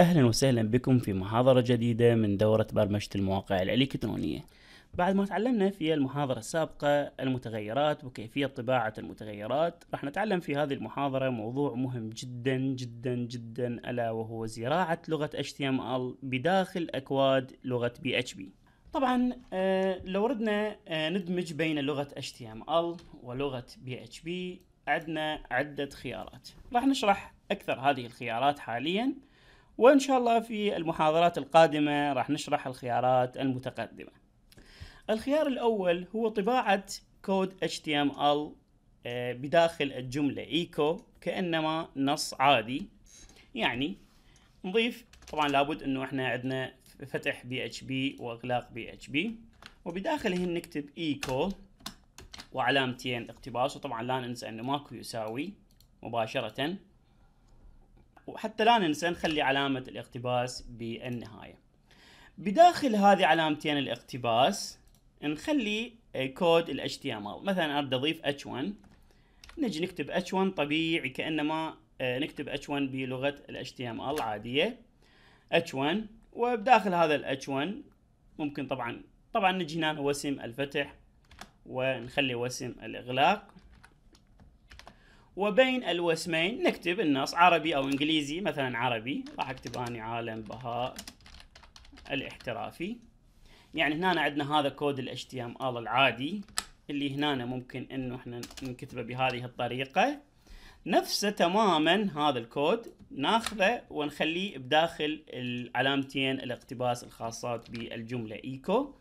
اهلا وسهلا بكم في محاضرة جديدة من دورة برمجة المواقع الالكترونية. بعد ما تعلمنا في المحاضرة السابقة المتغيرات وكيفية طباعة المتغيرات، راح نتعلم في هذه المحاضرة موضوع مهم جدا جدا جدا الا وهو زراعة لغة HTML بداخل اكواد لغة PHP. طبعا آه، لو ردنا آه، ندمج بين لغة HTML ولغة PHP عندنا عدة خيارات. راح نشرح اكثر هذه الخيارات حاليا. وإن شاء الله في المحاضرات القادمة راح نشرح الخيارات المتقدمة الخيار الأول هو طباعة كود HTML آه، بداخل الجملة إيكو كأنما نص عادي يعني نضيف طبعا لابد انه احنا عندنا فتح بي اتش بي واغلاق بي اتش بي وبداخلهن نكتب ايكو وعلامتين اقتباس وطبعا لا ننسى انه ماكو يساوي مباشرة وحتى لا ننسى نخلي علامة الاقتباس بالنهاية بداخل هذه علامتين الاقتباس نخلي آه، كود ال HTML مثلا اريد اضيف H1 نجي نكتب H1 طبيعي كأنما آه، نكتب H1 بلغة ال HTML عادية H1 وبداخل هذا ال H1 ممكن طبعا طبعا نجي هنا وسم الفتح ونخلي وسم الاغلاق وبين الوسمين نكتب النص عربي أو إنجليزي مثلا عربي راح أكتب أني عالم بهاء الاحترافي يعني هنا عندنا هذا كود ال HTML العادي اللي هنا ممكن انه احنا نكتبه بهذه الطريقة نفسه تماما هذا الكود ناخذه ونخليه بداخل العلامتين الاقتباس الخاصات بالجملة ايكو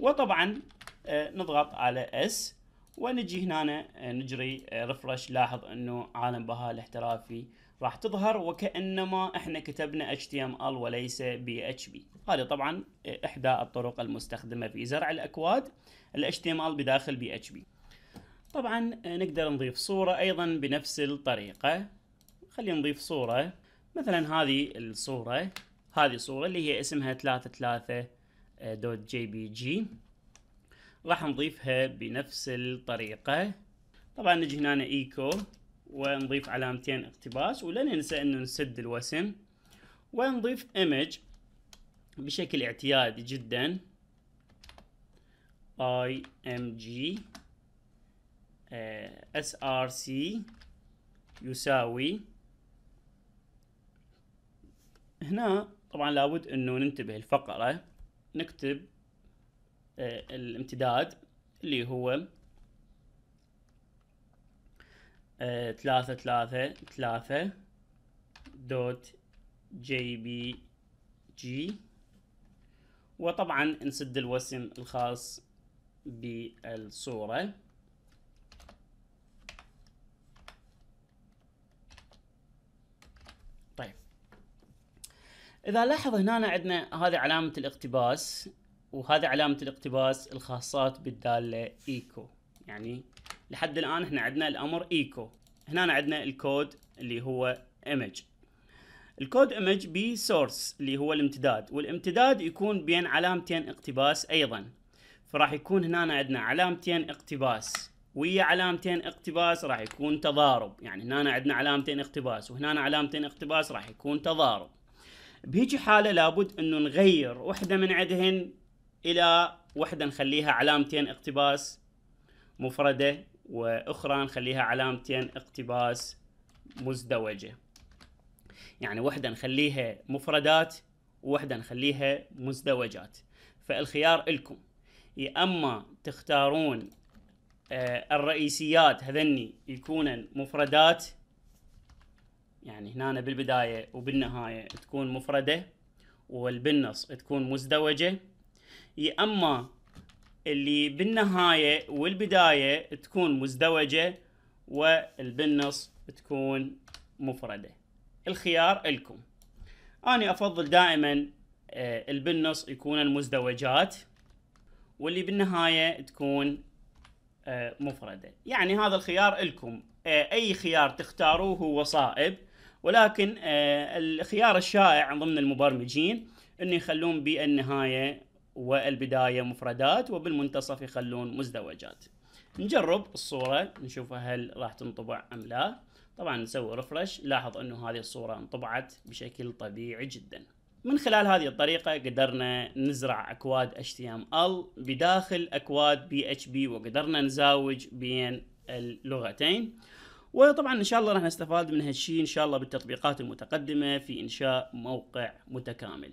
وطبعا آه، نضغط على اس ونجي هنا آه، نجري ريفرش آه، لاحظ انه عالم بها الاحترافي راح تظهر وكانما احنا كتبنا HTML وليس PHP هذا طبعا آه، احدى الطرق المستخدمه في زرع الاكواد ال HTML بداخل PHP طبعا نقدر نضيف صوره ايضا بنفس الطريقه خلينا نضيف صوره مثلا هذه الصوره هذه صوره اللي هي اسمها 33.jpg راح نضيفها بنفس الطريقة طبعا نجي هنا ايكو ونضيف علامتين اقتباس ولا ننسى انه نسد الوسم ونضيف ايمج بشكل اعتيادي جدا اي ام جي اس ار سي يساوي هنا طبعا لابد انه ننتبه الفقرة نكتب آه، الامتداد اللي هو آه، ثلاثة ثلاثة ثلاثة دوت جي بي جي وطبعا نسد الوسم الخاص بالصورة طيب إذا لاحظ هنا عندنا هذه علامة الاقتباس وهذا علامة الاقتباس الخاصات بالدالة ايكو يعني لحد الآن احنا عندنا الأمر ايكو هنا عندنا الكود اللي هو ايمج الكود ايمج بي سورس اللي هو الامتداد والامتداد يكون بين علامتين اقتباس أيضا فراح يكون هنا عندنا علامتين اقتباس ويا علامتين اقتباس راح يكون تضارب يعني هنا عندنا علامتين اقتباس وهنا علامتين اقتباس راح يكون تضارب بهيجي حالة لابد انه نغير وحدة من عدهن الى وحده نخليها علامتين اقتباس مفرده واخرى نخليها علامتين اقتباس مزدوجه يعني وحده نخليها مفردات ووحده نخليها مزدوجات فالخيار لكم يا اما تختارون آه، الرئيسيات هذني يكونن مفردات يعني هنا بالبدايه وبالنهايه تكون مفرده والبالنص تكون مزدوجه يا اما اللي بالنهايه والبدايه تكون مزدوجه والبالنص تكون مفرده الخيار لكم انا افضل دائما آه، البالنص يكون المزدوجات واللي بالنهايه تكون آه، مفرده يعني هذا الخيار لكم آه، اي خيار تختاروه هو صائب ولكن الخيار الشائع ضمن المبرمجين ان يخلون بالنهايه والبداية مفردات وبالمنتصف يخلون مزدوجات نجرب الصورة نشوفها هل راح تنطبع أم لا طبعا نسوي رفرش لاحظ أنه هذه الصورة انطبعت بشكل طبيعي جدا من خلال هذه الطريقة قدرنا نزرع أكواد HTML بداخل أكواد PHP وقدرنا نزاوج بين اللغتين وطبعا ان شاء الله راح نستفاد من هالشيء ان شاء الله بالتطبيقات المتقدمه في انشاء موقع متكامل